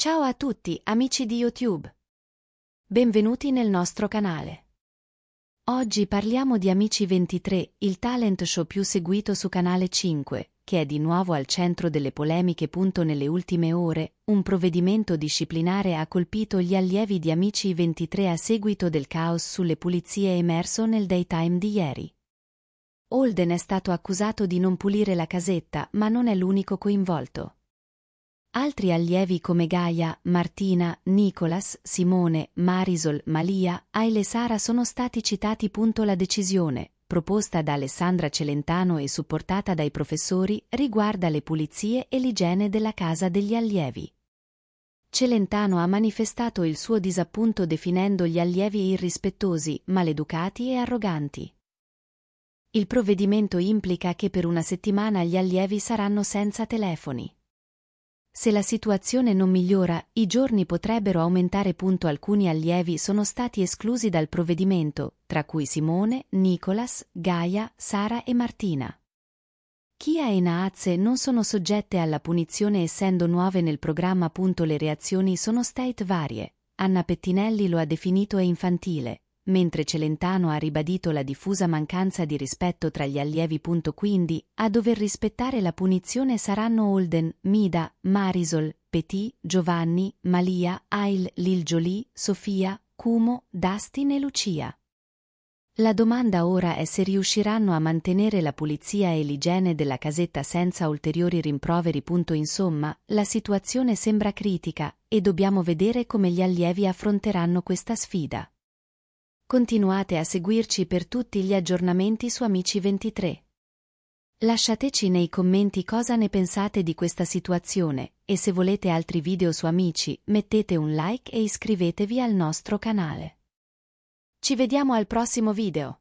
Ciao a tutti amici di YouTube. Benvenuti nel nostro canale. Oggi parliamo di Amici 23, il talent show più seguito su Canale 5, che è di nuovo al centro delle polemiche. Nelle ultime ore, un provvedimento disciplinare ha colpito gli allievi di Amici 23 a seguito del caos sulle pulizie emerso nel daytime di ieri. Holden è stato accusato di non pulire la casetta, ma non è l'unico coinvolto. Altri allievi come Gaia, Martina, Nicolas, Simone, Marisol, Malia, Aile Sara sono stati citati. La decisione, proposta da Alessandra Celentano e supportata dai professori, riguarda le pulizie e l'igiene della casa degli allievi. Celentano ha manifestato il suo disappunto definendo gli allievi irrispettosi, maleducati e arroganti. Il provvedimento implica che per una settimana gli allievi saranno senza telefoni. Se la situazione non migliora, i giorni potrebbero aumentare. Alcuni allievi sono stati esclusi dal provvedimento, tra cui Simone, Nicolas, Gaia, Sara e Martina. Kia e Naazze non sono soggette alla punizione essendo nuove nel programma. Le reazioni sono state varie. Anna Pettinelli lo ha definito infantile, mentre Celentano ha ribadito la diffusa mancanza di rispetto tra gli allievi. Quindi, a dover rispettare la punizione saranno Holden, Mida, Marisol, Petit, Giovanni, Malia, Ail, Lil Jolie, Sofia, Kumo, Dustin e Lucia. La domanda ora è se riusciranno a mantenere la pulizia e l'igiene della casetta senza ulteriori rimproveri. Insomma, la situazione sembra critica e dobbiamo vedere come gli allievi affronteranno questa sfida. Continuate a seguirci per tutti gli aggiornamenti su Amici 23. Lasciateci nei commenti cosa ne pensate di questa situazione e se volete altri video su Amici mettete un like e iscrivetevi al nostro canale. Ci vediamo al prossimo video.